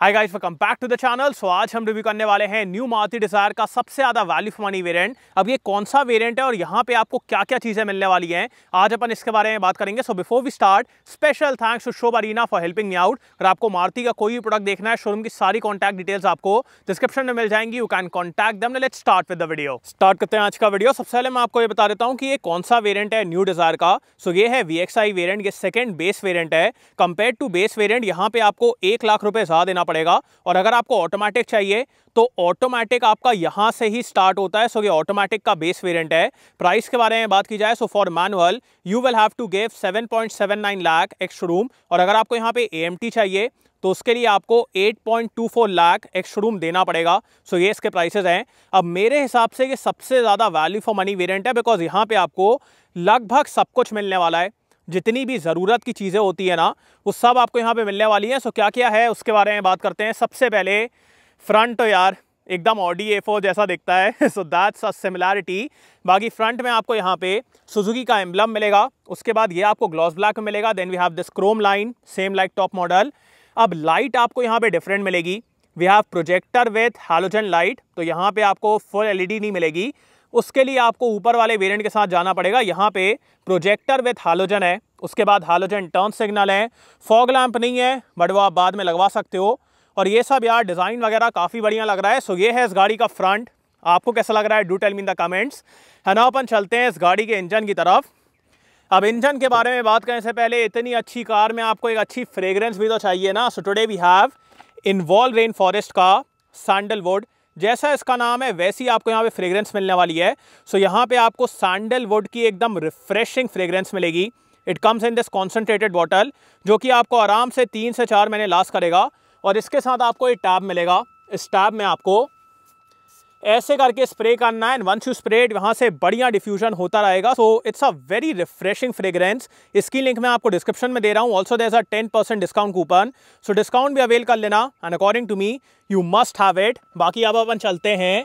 Hi guys welcome back to the channel so आज हम review करने वाले हैं न्यू मारुति डिजायर का सबसे ज़्यादा वैल्यू फॉर मनी वेरिएंट अब ये कौन सा वेरिएंट है और यहाँ पे आपको क्या क्या चीज़ें मिलने वाली हैं आज अपन इसके बारे में बात करेंगे so before we start special thanks to शो बरीना फॉर हेल्पिंग मी आउट अगर आपको मारती का कोई भी प्रोडक्ट देखना है शोरूम की सारी कॉन्टैक्ट डिटेल्स आपको डिस्क्रिप्शन में मिल जाएंगी you can contact them let start with the video start करते हैं आज का वीडियो सबसे पहले मैं आपको ये बता देता हूँ कि ये कौन सा वेरियंट है न्यू डिजायर का सो ये है वी वेरियंट ये सेकेंड बेस वेरियंट है कंपेयर टू बेस वेरियंट यहाँ पे आपको एक लाख रुपये ज़्यादा देना करना पड़ेगा और अगर आपको ऑटोमेटिक चाहिए तो ऑटोमेटिक आपका यहाँ से ही स्टार्ट होता है सो ये ऑटोमेटिक का बेस वेरिएंट है प्राइस के बारे में बात की जाए so for manual you will have to give 7.79 point lakh ex room और अगर आपको यहाँ पे ए चाहिए तो उसके लिए आपको 8.24 पॉइंट लाख एक्स रूम देना पड़ेगा सो ये इसके प्राइसेज हैं अब मेरे हिसाब से ये सबसे ज़्यादा वैल्यू फॉर मनी वेरियंट है बिकॉज यहाँ पर आपको लगभग सब कुछ मिलने वाला है जितनी भी ज़रूरत की चीज़ें होती है ना वो सब आपको यहाँ पे मिलने वाली हैं सो क्या क्या है उसके बारे में बात करते हैं सबसे पहले फ्रंट तो यार एकदम ऑडी ए जैसा दिखता है सो दैट्स अ सिमिलैरिटी बाकी फ्रंट में आपको यहाँ पे सुजुकी का एम्बलम मिलेगा उसके बाद ये आपको ग्लॉस ब्लैक में मिलेगा then we have this chrome line same like top model अब लाइट आपको यहाँ पे डिफरेंट मिलेगी we have projector with halogen light तो यहाँ पे आपको फुल एलईडी नहीं मिलेगी उसके लिए आपको ऊपर वाले वेरिएंट के साथ जाना पड़ेगा यहाँ पे प्रोजेक्टर विथ हालोजन है उसके बाद हालोजन टर्न सिग्नल है फॉग लैम्प नहीं है बट वो आप बाद में लगवा सकते हो और ये सब यार डिज़ाइन वगैरह काफ़ी बढ़िया लग रहा है सो ये है इस गाड़ी का फ्रंट आपको कैसा लग रहा है do tell me in the comments है ना अपन चलते हैं इस गाड़ी के इंजन की तरफ अब इंजन के बारे में बात करने से पहले इतनी अच्छी कार में आपको एक अच्छी फ्रेगरेंस भी तो चाहिए ना so today we have involve rain forest का सैंडलवुड जैसा इसका नाम है वैसी आपको यहाँ पे फ्रेग्रेंस मिलने वाली है सो so, यहाँ पे आपको सैंडलवुड की एकदम रिफ्रेशिंग फ्रेग्रेंस मिलेगी it comes in this concentrated bottle जो कि आपको आराम से तीन से चार महीने लास्ट करेगा और इसके साथ आपको एक टैब मिलेगा इस टैब में आपको ऐसे करके स्प्रे करना है वंस यू स्प्रेड वहाँ से बढ़िया डिफ्यूजन होता रहेगा so it's a very refreshing fragrance इसकी लिंक मैं आपको डिस्क्रिप्शन में दे रहा हूँ also there a ten percent discount coupon so discount भी अवेल कर लेना and according to me you must have it बाकी अब अपन चलते हैं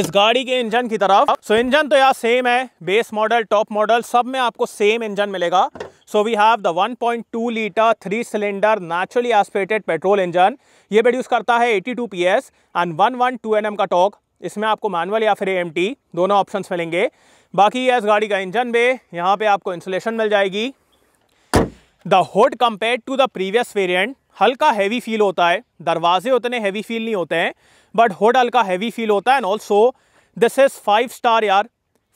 इस गाड़ी के इंजन की तरफ सो so, इंजन तो यार सेम है बेस मॉडल टॉप मॉडल सब में आपको सेम इंजन मिलेगा so we have the 1.2 litre three cylinder naturally aspirated petrol engine ये प्रोड्यूस करता है 82 पीएस एंड 112 एनएम का टॉक इसमें आपको मैनुअल या फिर एम दोनों ऑप्शंस मिलेंगे बाकी ये इस गाड़ी का इंजन भी यहाँ पे आपको इंसुलेशन मिल जाएगी the hood compare to the previous variant हल्का हैवी फील होता है दरवाजे उतने हैवी फील नहीं होते हैं बट होड हल्का हैवी फील होता है and also this is five star यार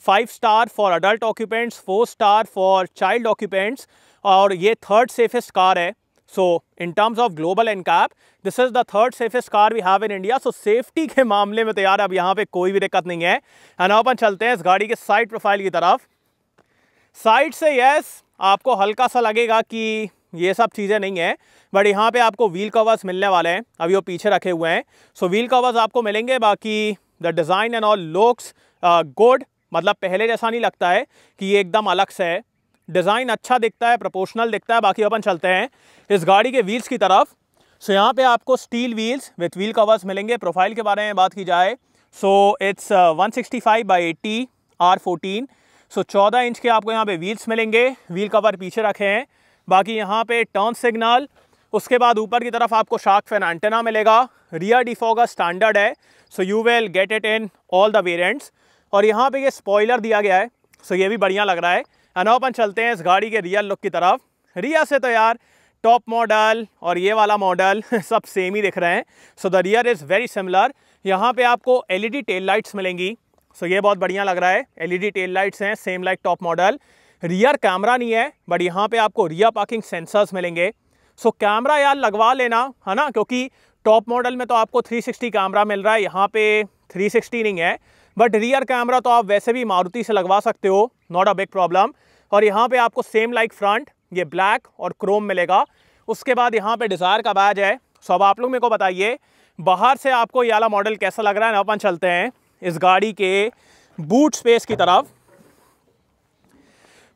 five star for adult occupants four star for child occupants और ये थर्ड सेफेस्ट कार है so in terms of global NCAP, this is the third safest car we have in India so safety के मामले में तो यार अब यहाँ पे कोई भी दिक्कत नहीं है है अपन चलते हैं इस गाड़ी के साइड प्रोफाइल की तरफ साइड से यस आपको हल्का सा लगेगा कि ये सब चीज़ें नहीं है बट यहाँ पे आपको व्हील कवर्स मिलने वाले हैं अभी वो पीछे रखे हुए हैं सो व्हील कवर्स आपको मिलेंगे बाकी the design and all looks good मतलब पहले जैसा नहीं लगता है कि ये एकदम अलग से है डिज़ाइन अच्छा दिखता है प्रोपोर्शनल दिखता है बाकी अपन चलते हैं इस गाड़ी के व्हील्स की तरफ सो यहाँ पे आपको steel wheels with wheel covers मिलेंगे प्रोफाइल के बारे में बात की जाए so it's 165 sixty five by eighty R fourteen so चौदह इंच के आपको यहाँ पे व्हील्स मिलेंगे व्हील कवर पीछे रखे हैं बाकी यहाँ पे टर्न सिग्नल उसके बाद ऊपर की तरफ आपको शार्क फैन एंटेना मिलेगा रियर डिफोगा स्टैंडर्ड है so you will get it in all the variants और यहाँ पे ये स्पॉयलर दिया गया है सो so, ये भी बढ़िया लग रहा है अनोपन अपन चलते हैं इस गाड़ी के रियल लुक की तरफ रिया से तो यार टॉप मॉडल और ये वाला मॉडल सब सेम ही दिख रहे हैं so the rear is very similar यहाँ पे आपको एलईडी टेल लाइट्स मिलेंगी सो so ये बहुत बढ़िया लग रहा है एलईडी टेल लाइट्स हैं same like top model rear camera नहीं है बट यहाँ पे आपको रियर पार्किंग सेंसर्स मिलेंगे सो so, कैमरा यार लगवा लेना है ना क्योंकि टॉप मॉडल में तो आपको 360 कैमरा मिल रहा है यहाँ पे 360 नहीं है बट रियर कैमरा तो आप वैसे भी मारुति से लगवा सकते हो नॉट अ बिग प्रॉब्लम और यहाँ पे आपको सेम लाइक फ्रंट ये ब्लैक और क्रोम मिलेगा उसके बाद यहाँ पे डिज़ायर का बैज है सो अब आप लोग मेरे को बताइए बाहर से आपको ये वाला मॉडल कैसा लग रहा है ना अपन चलते हैं इस गाड़ी के बूट स्पेस की तरफ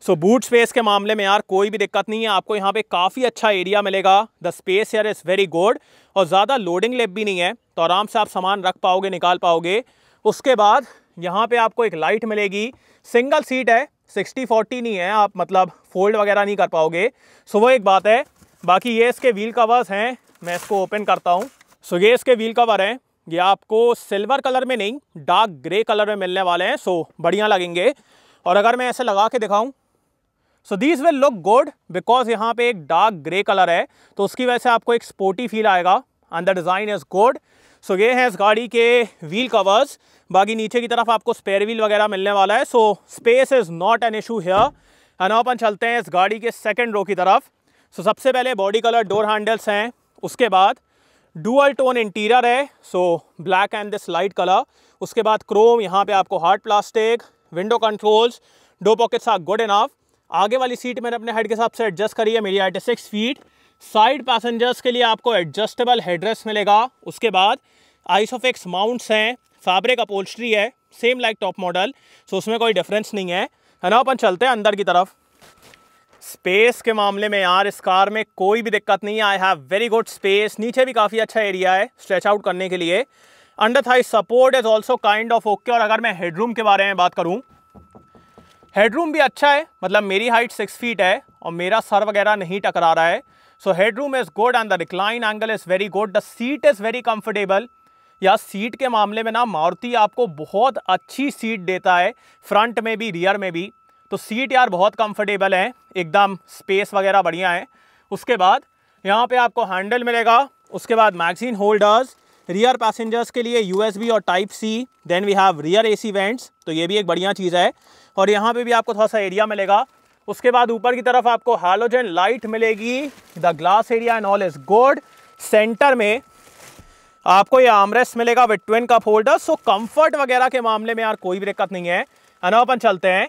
सो बूट स्पेस के मामले में यार कोई भी दिक्कत नहीं है आपको यहाँ पे काफ़ी अच्छा एरिया मिलेगा द स्पेस यार इज़ वेरी गुड और ज़्यादा लोडिंग लेप भी नहीं है तो आराम से आप सामान रख पाओगे निकाल पाओगे उसके बाद यहाँ पे आपको एक लाइट मिलेगी सिंगल सीट है सिक्सटी फोर्टी नहीं है आप मतलब फोल्ड वगैरह नहीं कर पाओगे सो वो एक बात है बाकी ये इसके व्हील कवर्स हैं मैं इसको ओपन करता हूँ सो ये इसके व्हील कवर हैं ये आपको सिल्वर कलर में नहीं डार्क ग्रे कलर में मिलने वाले हैं सो बढ़िया लगेंगे और अगर मैं ऐसे लगा के दिखाऊँ so these will look good because यहाँ पे एक डार्क ग्रे कलर है तो उसकी वजह से आपको एक स्पोर्टी फील आएगा and the design is good so ये हैं इस गाड़ी के व्हील कवर्स बाकी नीचे की तरफ आपको स्पेयर व्हील वगैरह मिलने वाला है so space is not an issue here है अपन चलते हैं इस गाड़ी के सेकेंड रो की तरफ सो so, सबसे पहले बॉडी कलर डोर हैंडल्स हैं उसके बाद डुअल टोन इंटीरियर है so black and this light colour उसके बाद क्रोम यहाँ पे आपको hard plastic window controls door pockets are good enough आगे वाली सीट मैंने अपने हेड के हिसाब से एडजस्ट करी है मेरी हाइट है सिक्स फीट साइड पैसेंजर्स के लिए आपको एडजस्टेबल हेडरेस्ट मिलेगा उसके बाद आइसोफिक्स माउंट्स हैं फैब्रिक अपोल्स्ट्री है same like top model so उसमें कोई डिफरेंस नहीं है है ना अपन चलते हैं अंदर की तरफ स्पेस के मामले में यार इस कार में कोई भी दिक्कत नहीं है I have very good space नीचे भी काफ़ी अच्छा एरिया है स्ट्रेच आउट करने के लिए under thigh support is also kind of okay और अगर मैं हेडरूम के बारे में बात करूँ हेडरूम भी अच्छा है मतलब मेरी हाइट सिक्स फीट है और मेरा सर वगैरह नहीं टकरा रहा है So headroom is good and the recline angle is very good. The seat is very comfortable. या सीट के मामले में ना मारुति आपको बहुत अच्छी सीट देता है फ्रंट में भी रियर में भी तो सीट यार बहुत कंफर्टेबल है एकदम स्पेस वगैरह बढ़िया है उसके बाद यहाँ पे आपको हैंडल मिलेगा उसके बाद मैगजीन होल्डर्स रियर पैसेंजर्स के लिए यूएसबी और type C then we have rear AC vents तो ये भी एक बढ़िया चीज़ है और यहाँ पे भी आपको थोड़ा सा एरिया मिलेगा उसके बाद ऊपर की तरफ आपको हालोजन लाइट मिलेगी the glass area and all is good centre में आपको ये आमरेस्ट मिलेगा with twin cup holder so comfort वगैरह के मामले में यार कोई भी दिक्कत नहीं है है अपन चलते हैं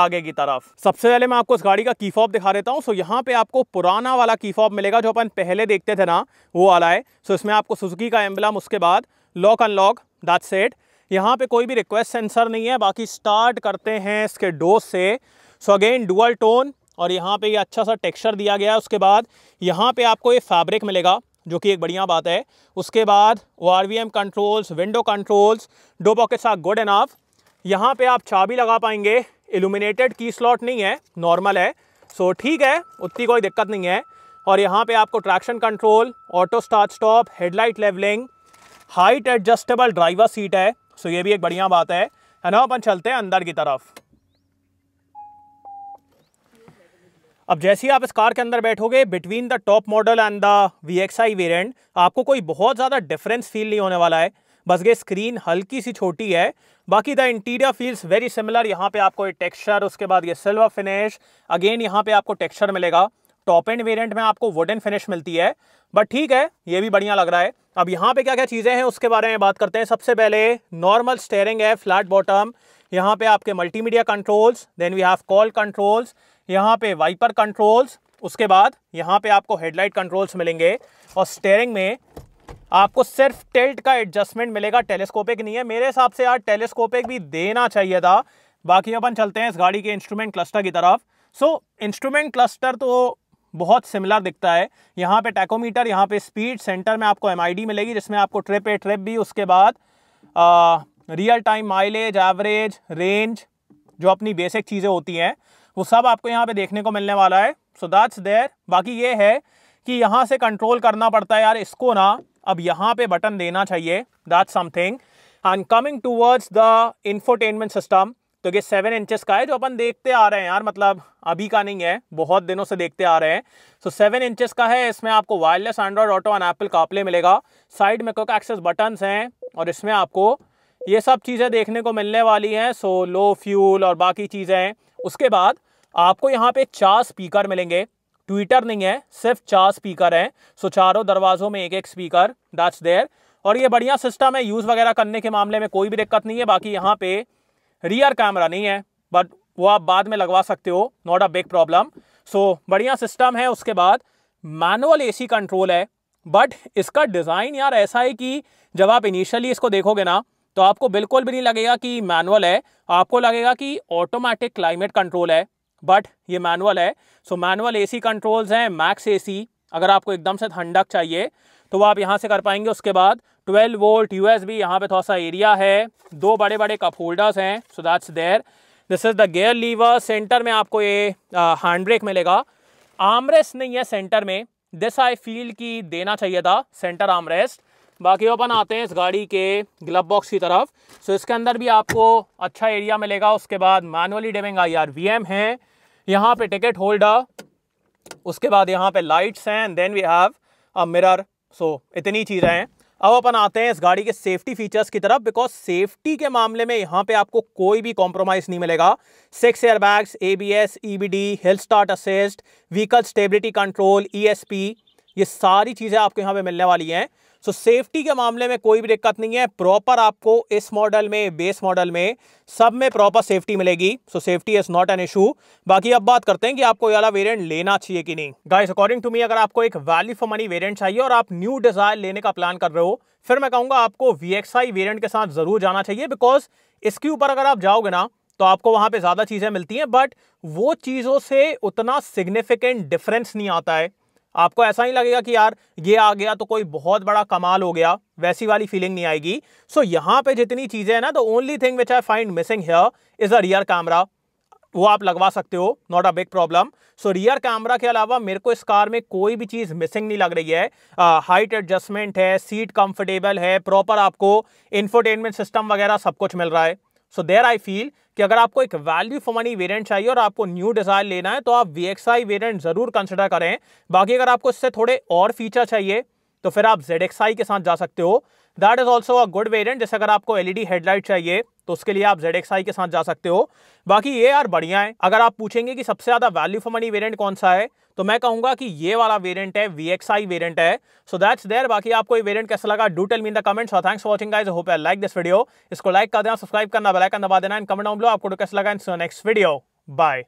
आगे की तरफ सबसे पहले मैं आपको इस गाड़ी का की फॉप दिखा देता हूँ सो यहाँ पे आपको पुराना वाला की फॉप मिलेगा जो अपन पहले देखते थे ना वो वाला है सो इसमें आपको सुजुकी का एम्बलम उसके बाद लॉक अनलॉक दैट सेट यहाँ पे कोई भी रिक्वेस्ट सेंसर नहीं है बाकी स्टार्ट करते हैं इसके डोज से सो अगेन डुअल टोन और यहाँ पे ये यह अच्छा सा टेक्सचर दिया गया है उसके बाद यहाँ पे आपको ये फैब्रिक मिलेगा जो कि एक बढ़िया बात है उसके बाद ओ controls window controls door pockets are good enough यहाँ पे आप चाबी लगा पाएंगे एलुमिनेटेड की स्लॉट नहीं है नॉर्मल है सो ठीक है उतनी कोई दिक्कत नहीं है और यहाँ पे आपको traction control auto start stop headlight levelling height adjustable driver seat है सो ये भी एक बढ़िया बात है है ना अपन चलते हैं अंदर की तरफ अब जैसे ही आप इस कार के अंदर बैठोगे between the top model and the V X I variant आपको कोई बहुत ज़्यादा डिफरेंस फील नहीं होने वाला है बस ये स्क्रीन हल्की सी छोटी है बाकी the interior feels very similar यहाँ पे आपको ये टेक्सचर उसके बाद ये सिल्वर फिनिश अगेन यहाँ पे आपको टेक्सचर मिलेगा टॉप एंड वेरिएंट में आपको वुडन फिनिश मिलती है बट ठीक है ये भी बढ़िया लग रहा है अब यहाँ पे क्या क्या चीज़ें हैं उसके बारे में बात करते हैं सबसे पहले नॉर्मल स्टेयरिंग है फ्लैट बॉटम यहाँ पे आपके multimedia controls then we have call controls यहाँ पे वाइपर कंट्रोल्स उसके बाद यहाँ पे आपको हेडलाइट कंट्रोल्स मिलेंगे और स्टेयरिंग में आपको सिर्फ टेल्ट का एडजस्टमेंट मिलेगा टेलीस्कोपिक नहीं है मेरे हिसाब से यार टेलीस्कोपिक भी देना चाहिए था बाकी अपन चलते हैं इस गाड़ी के इंस्ट्रूमेंट क्लस्टर की तरफ सो so, इंस्ट्रूमेंट क्लस्टर तो बहुत सिमिलर दिखता है यहाँ पे टैकोमीटर यहाँ पे स्पीड सेंटर में आपको एम मिलेगी जिसमें आपको ट्रिप ए ट्रिप भी उसके बाद आ, real time mileage average range जो अपनी बेसिक चीज़ें होती हैं वो सब आपको यहाँ पे देखने को मिलने वाला है सो दैट्स देर बाकी ये है कि यहाँ से कंट्रोल करना पड़ता है यार इसको ना अब यहाँ पे बटन देना चाहिए that's something and coming towards the infotainment system तो ये सेवन इंचज का है जो अपन देखते आ रहे हैं यार मतलब अभी का नहीं है बहुत दिनों से देखते आ रहे हैं सो सेवन इंचज़ का है इसमें आपको wireless Android Auto and Apple CarPlay मिलेगा साइड में क्योंकि एक्सेस बटन्स हैं और इसमें आपको ये सब चीज़ें देखने को मिलने वाली हैं सो लो फ्यूल और बाकी चीज़ें उसके बाद आपको यहाँ पे चार स्पीकर मिलेंगे ट्विटर नहीं है सिर्फ चार स्पीकर हैं सो चारों दरवाज़ों में एक एक स्पीकर दैट्स देयर और ये बढ़िया सिस्टम है यूज़ वगैरह करने के मामले में कोई भी दिक्कत नहीं है बाकी यहाँ पे रियर कैमरा नहीं है बट वो आप बाद में लगवा सकते हो not a big problem so बढ़िया सिस्टम है उसके बाद मैनुअल एसी कंट्रोल है बट इसका डिज़ाइन यार ऐसा है कि जब आप इनिशियली इसको देखोगे ना तो आपको बिल्कुल भी नहीं लगेगा कि मैनुअल है आपको लगेगा कि ऑटोमेटिक क्लाइमेट कंट्रोल है बट ये मैनुअल है सो मैनुअल एसी कंट्रोल्स हैं मैक्स एसी अगर आपको एकदम से ठंडक चाहिए तो आप यहाँ से कर पाएंगे उसके बाद 12 वोल्ट यू एस बी यहाँ पर थोड़ा सा एरिया है दो बड़े बड़े कप होल्डर्स हैं so that's there this is the gear lever centre में आपको ये हैंड ब्रेक मिलेगा आर्मरेस्ट नहीं है सेंटर में दिस आई फील कि देना चाहिए था सेंटर आर्मरेस्ट बाकी अपन आते हैं इस गाड़ी के ग्लब बॉक्स की तरफ सो इसके अंदर भी आपको अच्छा एरिया मिलेगा उसके बाद manually dimming I R V M है यहाँ पे टिकट होल्डर उसके बाद यहाँ पे लाइट्स हैं and then we have a mirror so इतनी चीज़ें हैं अब अपन आते हैं इस गाड़ी के सेफ्टी फीचर्स की तरफ बिकॉज सेफ्टी के मामले में यहाँ पे आपको कोई भी कॉम्प्रोमाइज़ नहीं मिलेगा six air bags A B S E B D hill start assist vehicle stability control E S P ये सारी चीज़ें आपको यहाँ पे मिलने वाली हैं सो सेफ्टी के मामले में कोई भी दिक्कत नहीं है प्रॉपर आपको इस मॉडल में बेस मॉडल में सब में प्रॉपर सेफ्टी मिलेगी so safety is not an issue बाकी अब बात करते हैं कि आपको वाला वेरियंट लेना चाहिए कि नहीं गाइस अकॉर्डिंग टू मी अगर आपको एक वैल्यू फॉर मनी वेरियंट चाहिए और आप न्यू डिजायर लेने का प्लान कर रहे हो फिर मैं कहूंगा आपको वी वेरियंट के साथ जरूर जाना चाहिए बिकॉज इसके ऊपर अगर आप जाओगे ना तो आपको वहां पे ज़्यादा चीज़ें मिलती हैं बट वो चीज़ों से उतना सिग्निफिकेंट डिफरेंस नहीं आता है आपको ऐसा नहीं लगेगा कि यार ये आ गया तो कोई बहुत बड़ा कमाल हो गया वैसी वाली फीलिंग नहीं आएगी सो so, यहाँ पे जितनी चीज़ें हैं ना the only thing which I find missing here is a rear camera वो आप लगवा सकते हो not a big problem so rear camera के अलावा मेरे को इस कार में कोई भी चीज़ मिसिंग नहीं लग रही है हाइट uh, एडजस्टमेंट है सीट कंफर्टेबल है प्रॉपर आपको इंफोटेनमेंट सिस्टम वगैरह सब कुछ मिल रहा है सो देर आई फील कि अगर आपको एक वैल्यू फॉर मनी वेरिएंट चाहिए और आपको न्यू डिजायर लेना है तो आप वी एक्स आई वेरियंट जरूर कंसिडर करें बाकी अगर आपको इससे थोड़े और फीचर चाहिए तो फिर आप जेड एक्स आई के साथ जा सकते हो that is also a good variant जैसे अगर आपको डी हेडलाइट e चाहिए तो उसके लिए आप जेड एक्स आई के साथ जा सकते हो बाकी ये यार बढ़िया है अगर आप पूछेंगे कि सबसे ज़्यादा वैल्यू फॉर मनी वेरियंट कौन सा है तो मैं कहूंगा कि ये वाला वेरिएंट है वी एक्स आई वेरियंट है सो दैट्स देयर बाकी आपको ये वेरिएंट कैसा लगा do tell me in the comments और thanks watching guys hope I like this video इसको लाइक कर देना सब्सक्राइब करना आइकन दबा देना एंड कमेंट डाउन आपको कैसा लगा इन नेक्स्ट वीडियो बाय